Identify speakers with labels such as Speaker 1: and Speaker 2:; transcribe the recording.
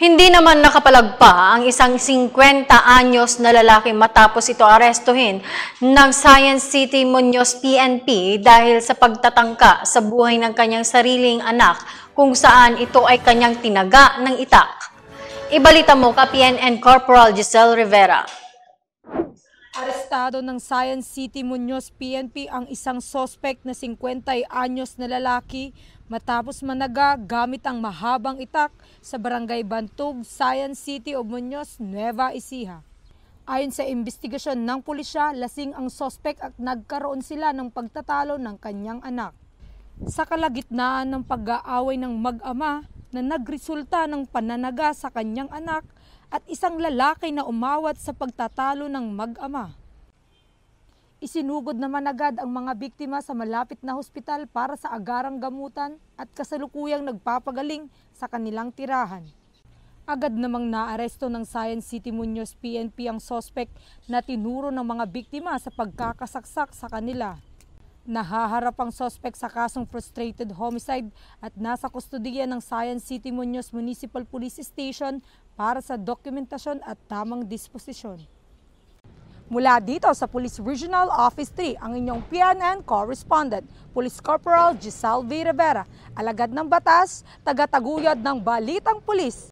Speaker 1: Hindi naman nakapalagpa ang isang 50 anyos na lalaki matapos ito arestuhin ng Science City Muñoz PNP dahil sa pagtatangka sa buhay ng kanyang sariling anak kung saan ito ay kanyang tinaga ng itak. Ibalita mo ka PNN Corporal Giselle Rivera.
Speaker 2: Arestado ng Science City Muñoz PNP ang isang sospek na 50 anyos na lalaki matapos managa gamit ang mahabang itak sa Barangay Bantog, Science City of Muñoz, Nueva Ecija. Ayon sa investigasyon ng pulisya, lasing ang sospek at nagkaroon sila ng pagtatalo ng kanyang anak. Sa kalagitnaan ng pag-aaway ng mag-ama na nagresulta ng pananaga sa kanyang anak, at isang lalaki na umawat sa pagtatalo ng mag-ama. Isinugod naman agad ang mga biktima sa malapit na hospital para sa agarang gamutan at kasalukuyang nagpapagaling sa kanilang tirahan. Agad namang naaresto ng Science City Muñoz PNP ang sospek na tinuro ng mga biktima sa pagkakasaksak sa kanila. Nahaharap ang sospek sa kasong frustrated homicide at nasa kustodiya ng Science City Muñoz Municipal Police Station para sa dokumentasyon at tamang disposisyon. Mula dito sa Police Regional Office 3, ang inyong PNN correspondent, Police Corporal Giselle V. Rivera, alagad ng batas, taga-taguyod ng balitang pulis.